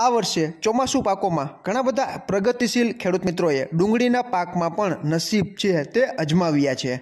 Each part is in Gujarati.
આ વર્ષે ચોમાસું પાકોમાં ઘણા બધા પ્રગતિશીલ ખેડૂત મિત્રોએ ડુંગળીના પાકમાં પણ નસીબ છે તે અજમાવ્યા છે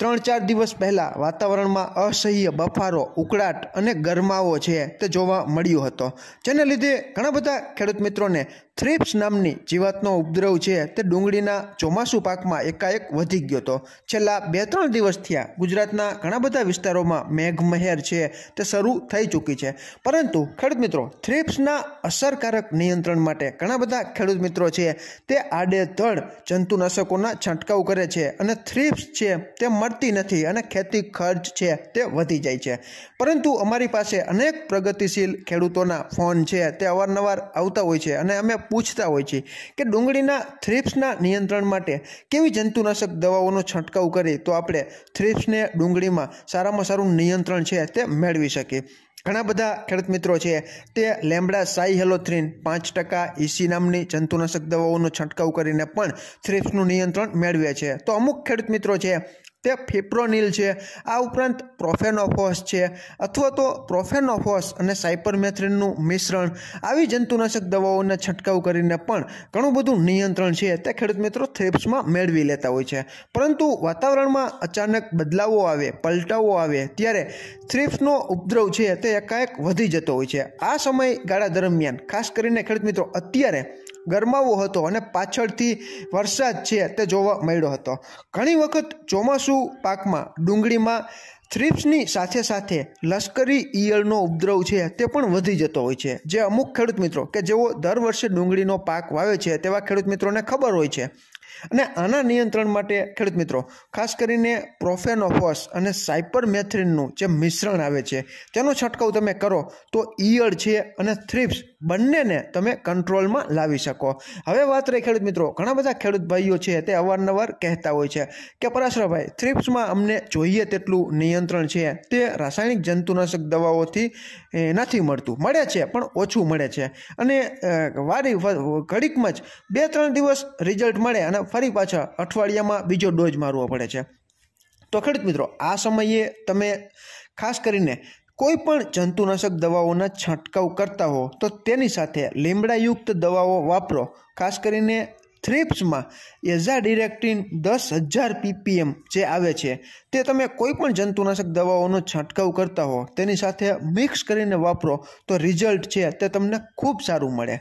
ત્રણ ચાર દિવસ પહેલાં વાતાવરણમાં અસહ્ય બફારો ઉકળાટ અને ગરમાવો છે તે જોવા મળ્યો હતો જેને લીધે ઘણા બધા ખેડૂત મિત્રોને થ્રિપ્સ નામની જીવાતનો ઉપદ્રવ છે તે ડુંગળીના ચોમાસુ પાકમાં એકાએક વધી ગયો હતો છેલ્લા બે ત્રણ દિવસ થયા ગુજરાતના ઘણા બધા વિસ્તારોમાં મેઘમહેર છે તે શરૂ થઈ ચૂકી છે પરંતુ ખેડૂત મિત્રો થ્રિપ્સના અસરકારક નિયંત્રણ માટે ઘણા બધા ખેડૂત મિત્રો છે તે આડેધડ જંતુનાશકોના છંટકાવ કરે છે અને થ્રિપ્સ છે તે મળતી નથી અને ખેતી ખર્ચ છે તે વધી જાય છે પરંતુ અમારી પાસે અનેક પ્રગતિશીલ ખેડૂતોના ફોન છે તે અવારનવાર આવતા હોય છે અને અમે પૂછતા હોય છીએ કે ડુંગળીના થ્રિપ્સના નિયંત્રણ માટે કેવી જંતુનાશક દવાઓનો છંટકાવ કરી તો આપણે થ્રિપ્સને ડુંગળીમાં સારામાં સારું નિયંત્રણ છે તે મેળવી શકીએ ઘણા બધા ખેડૂત મિત્રો છે તે લેમડા સાઈ હેલોથ્રીન પાંચ ટકા ઈસી e નામની જંતુનાશક દવાઓનો છંટકાવ કરીને પણ થ્રિપ્સનું નિયંત્રણ મેળવે છે તો અમુક ખેડૂત મિત્રો છે તે ફેપ્રોનિલ છે આ ઉપરાંત પ્રોફેનોફોસ છે અથવા તો પ્રોફેનોફોસ અને સાયપરમેથ્રિનનું મિશ્રણ આવી જંતુનાશક દવાઓને છંટકાવ કરીને પણ ઘણું બધું નિયંત્રણ છે તે ખેડૂત મિત્રો થ્રિપ્સમાં મેળવી લેતા હોય છે પરંતુ વાતાવરણમાં અચાનક બદલાવો આવે પલટાવો આવે ત્યારે થ્રિપ્સનો ઉપદ્રવ છે તે એકાએક વધી જતો હોય છે આ સમયગાળા દરમિયાન ખાસ કરીને ખેડૂત મિત્રો અત્યારે ગરમાવો હતો અને પાછળથી વરસાદ છે તે જોવા મળ્યો હતો ઘણી વખત ચોમાસું પાકમાં ડુંગળીમાં થ્રિપ્સની સાથે સાથે લશ્કરી ઈયળનો ઉપદ્રવ છે તે પણ વધી જતો હોય છે જે અમુક ખેડૂત મિત્રો કે જેઓ દર વર્ષે ડુંગળીનો પાક વાવે છે તેવા ખેડૂત મિત્રોને ખબર હોય છે અને આના નિયંત્રણ માટે ખેડૂત મિત્રો ખાસ કરીને પ્રોફેનોફોસ અને સાયપરમેથ્રિનનું જે મિશ્રણ આવે છે તેનો છંટકાવ તમે કરો તો ઈયળ છે અને થ્રિપ્સ બંનેને તમે કંટ્રોલમાં લાવી શકો હવે વાત રહી ખેડૂત મિત્રો ઘણા બધા ખેડૂત ભાઈઓ છે તે અવારનવાર કહેતા હોય છે કે પરાશરભાઈ થ્રિપ્સમાં અમને જોઈએ તેટલું નિયંત્રણ છે તે રાસાયણિક જંતુનાશક દવાઓથી નથી મળતું મળે છે પણ ઓછું મળે છે અને વારી ઘડીકમાં જ બે ત્રણ દિવસ રિઝલ્ટ મળે અને ફરી પાછા અઠવાડિયામાં બીજો ડોઝ મારવો પડે છે તો ખેડૂત મિત્રો આ સમયે તમે ખાસ કરીને કોઈ પણ જંતુનાશક દવાઓના છંટકાવ કરતા હો તો તેની સાથે લીમડાયુક્ત દવાઓ વાપરો ખાસ કરીને થ્રિપ્સમાં એઝા ડિરેક્ટિન દસ હજાર પીપીએમ જે આવે છે તે તમે કોઈ પણ જંતુનાશક દવાઓનો છંટકાવ કરતા હો તેની સાથે મિક્સ કરીને વાપરો તો રિઝલ્ટ છે તે તમને ખૂબ સારું મળે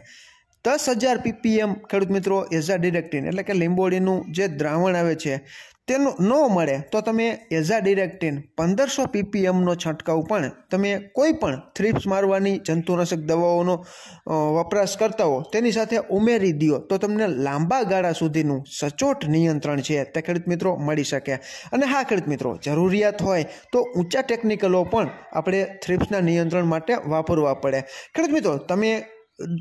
દસ હજાર પીપીએમ ખેડૂત મિત્રો એઝાડિરેક્ટિન એટલે કે લીંબોળીનું જે દ્રાવણ આવે છે તેનું ન મળે તો તમે એઝાડિરેક્ટિન પંદરસો પીપીએમનો છંટકાવ પણ તમે કોઈ પણ થ્રીપ્સ મારવાની જંતુનાશક દવાઓનો વપરાશ કરતા હો તેની સાથે ઉમેરી દો તો તમને લાંબા ગાળા સુધીનું સચોટ નિયંત્રણ છે તે ખેડૂત મિત્રો મળી શકે અને હા ખેડૂત મિત્રો જરૂરિયાત હોય તો ઊંચા ટેકનિકલો પણ આપણે થ્રીપ્સના નિયંત્રણ માટે વાપરવા પડે ખેડૂત મિત્રો તમે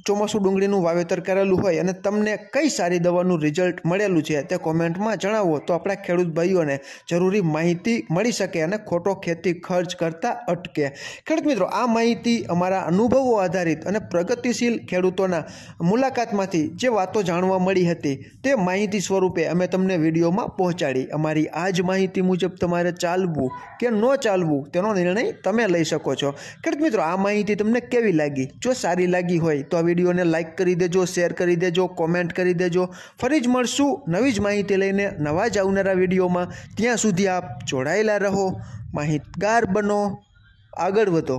ચોમાસું ડુંગળીનું વાવેતર કરેલું હોય અને તમને કઈ સારી દવાનું રિઝલ્ટ મળેલું છે તે કોમેન્ટમાં જણાવો તો આપણા ખેડૂત ભાઈઓને જરૂરી માહિતી મળી શકે અને ખોટો ખેતી ખર્ચ કરતાં અટકે ખેડૂત મિત્રો આ માહિતી અમારા અનુભવો આધારિત અને પ્રગતિશીલ ખેડૂતોના મુલાકાતમાંથી જે વાતો જાણવા મળી હતી તે માહિતી સ્વરૂપે અમે તમને વિડીયોમાં પહોંચાડી અમારી આ જ માહિતી મુજબ તમારે ચાલવું કે ન ચાલવું તેનો નિર્ણય તમે લઈ શકો છો ખેડૂત મિત્રો આ માહિતી તમને કેવી લાગી જો સારી લાગી હોય તો આ વિડીયોને લાઇક કરી દેજો શેર કરી દેજો કોમેન્ટ કરી દેજો ફરી જ મળશું નવી જ માહિતી લઈને નવા જ આવનારા વિડીયોમાં ત્યાં સુધી આપ જોડાયેલા રહો માહિતગાર બનો આગળ વધો